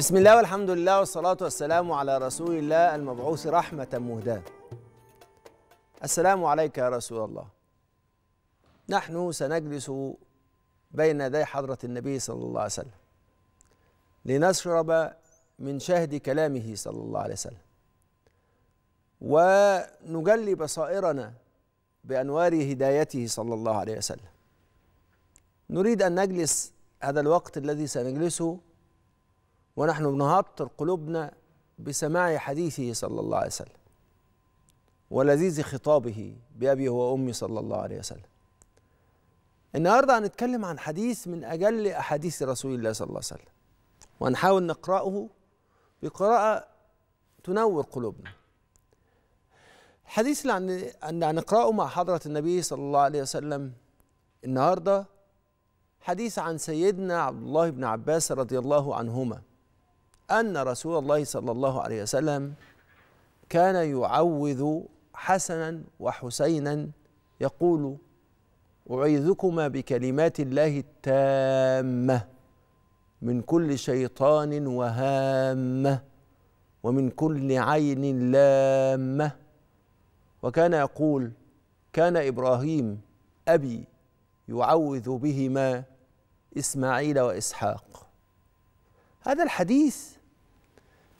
بسم الله والحمد لله والصلاة والسلام على رسول الله المبعوث رحمة مهداة السلام عليك يا رسول الله نحن سنجلس بين يدي حضرة النبي صلى الله عليه وسلم لنشرب من شهد كلامه صلى الله عليه وسلم ونجلي بصائرنا بأنوار هدايته صلى الله عليه وسلم نريد أن نجلس هذا الوقت الذي سنجلسه ونحن نهطر قلوبنا بسماع حديثه صلى الله عليه وسلم ولذيذ خطابه بأبي وأمي صلى الله عليه وسلم النهاردة هنتكلم عن حديث من أجل أحاديث رسول الله صلى الله عليه وسلم وهنحاول نقرأه بقراءة تنور قلوبنا الحديث اللي هنقرأه مع حضرة النبي صلى الله عليه وسلم النهاردة حديث عن سيدنا عبد الله بن عباس رضي الله عنهما أن رسول الله صلى الله عليه وسلم كان يعوذ حسنا وحسينا يقول أعيذكما بكلمات الله التامة من كل شيطان وهامة ومن كل عين لامة وكان يقول كان إبراهيم أبي يعوذ بهما إسماعيل وإسحاق هذا الحديث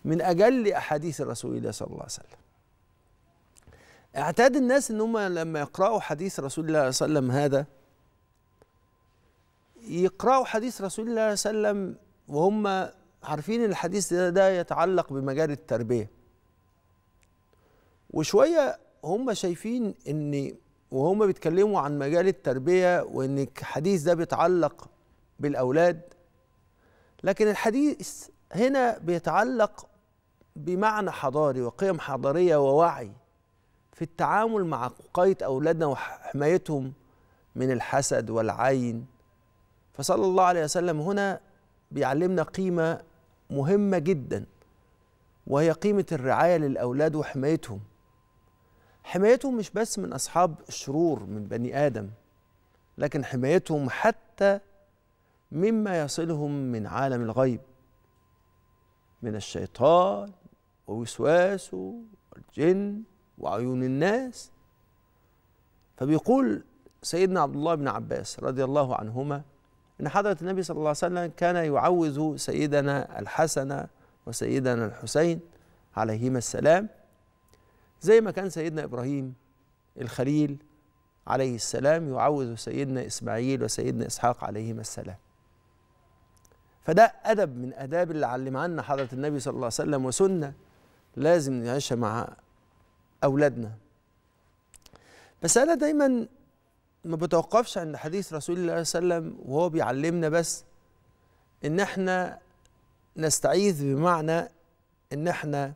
من اجل احاديث رسول الله صلى الله عليه وسلم اعتاد الناس ان هم لما يقرأوا حديث رسول الله صلى الله عليه وسلم هذا يقرأوا حديث رسول الله صلى الله عليه وسلم وهم عارفين الحديث ده, ده يتعلق بمجال التربية وشوية هم شايفين ان وهم بيتكلموا عن مجال التربية وان الحديث ده بيتعلق بالأولاد لكن الحديث هنا بيتعلق بمعنى حضاري وقيم حضاريه ووعي في التعامل مع قيد اولادنا وحمايتهم من الحسد والعين فصلى الله عليه وسلم هنا بيعلمنا قيمه مهمه جدا وهي قيمه الرعايه للاولاد وحمايتهم حمايتهم مش بس من اصحاب الشرور من بني ادم لكن حمايتهم حتى مما يصلهم من عالم الغيب من الشيطان ووسواسه والجن وعيون الناس فبيقول سيدنا عبد الله بن عباس رضي الله عنهما ان حضره النبي صلى الله عليه وسلم كان يعوذ سيدنا الحسن وسيدنا الحسين عليهما السلام زي ما كان سيدنا ابراهيم الخليل عليه السلام يعوذ سيدنا اسماعيل وسيدنا اسحاق عليهما السلام فده أدب من أداب اللي علمها لنا حضرة النبي صلى الله عليه وسلم وسنة لازم نعيشها مع أولادنا بس أنا دايما ما بتوقفش عند حديث رسول الله صلى الله عليه وسلم وهو بيعلمنا بس إن إحنا نستعيذ بمعنى إن إحنا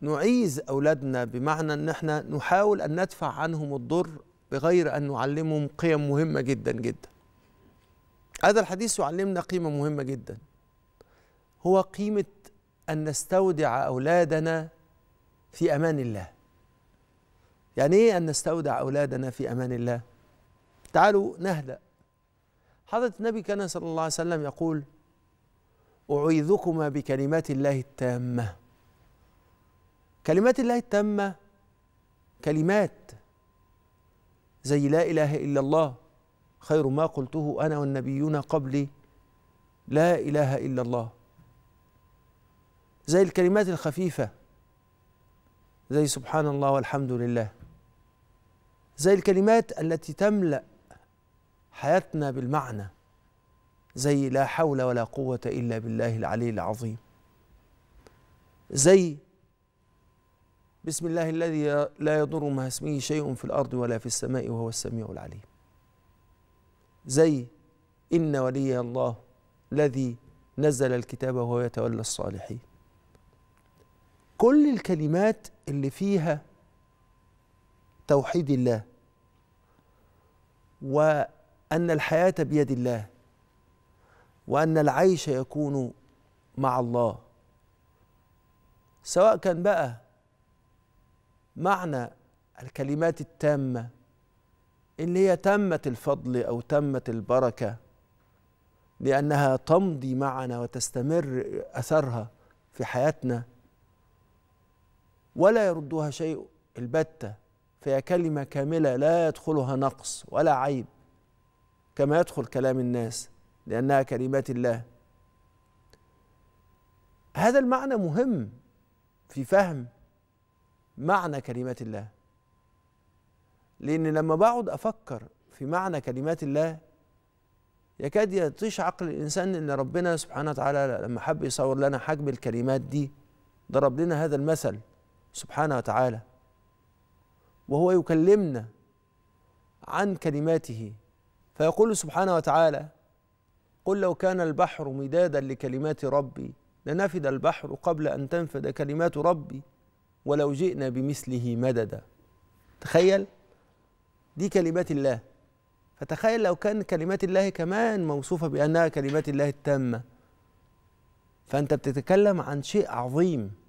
نعيذ أولادنا بمعنى إن إحنا نحاول أن ندفع عنهم الضر بغير أن نعلمهم قيم مهمة جدا جدا هذا الحديث يعلمنا قيمة مهمة جدا هو قيمة أن نستودع أولادنا في أمان الله يعني إيه أن نستودع أولادنا في أمان الله تعالوا نهدأ حضرة النبي كان صلى الله عليه وسلم يقول أعيذكما بكلمات الله التامة كلمات الله التامة كلمات زي لا إله إلا الله خير ما قلته انا والنبيون قبلي لا اله الا الله زي الكلمات الخفيفه زي سبحان الله والحمد لله زي الكلمات التي تملا حياتنا بالمعنى زي لا حول ولا قوه الا بالله العلي العظيم زي بسم الله الذي لا يضر مع اسمه شيء في الارض ولا في السماء وهو السميع العليم زي إن ولي الله الذي نزل الكتاب وهو يتولى الصالحين كل الكلمات اللي فيها توحيد الله وأن الحياة بيد الله وأن العيش يكون مع الله سواء كان بقى معنى الكلمات التامة اللي هي تمت الفضل او تمت البركه لانها تمضي معنا وتستمر اثرها في حياتنا ولا يردها شيء البته فهي كلمه كامله لا يدخلها نقص ولا عيب كما يدخل كلام الناس لانها كلمات الله هذا المعنى مهم في فهم معنى كلمات الله لأن لما بقعد أفكر في معنى كلمات الله يكاد يطيش عقل الإنسان إن ربنا سبحانه وتعالى لما حب يصور لنا حجم الكلمات دي ضرب لنا هذا المثل سبحانه وتعالى وهو يكلمنا عن كلماته فيقول سبحانه وتعالى قل لو كان البحر مدادا لكلمات ربي لنفد البحر قبل أن تنفد كلمات ربي ولو جئنا بمثله مددا تخيل دي كلمات الله فتخيل لو كان كلمات الله كمان موصوفة بأنها كلمات الله التامة فأنت بتتكلم عن شيء عظيم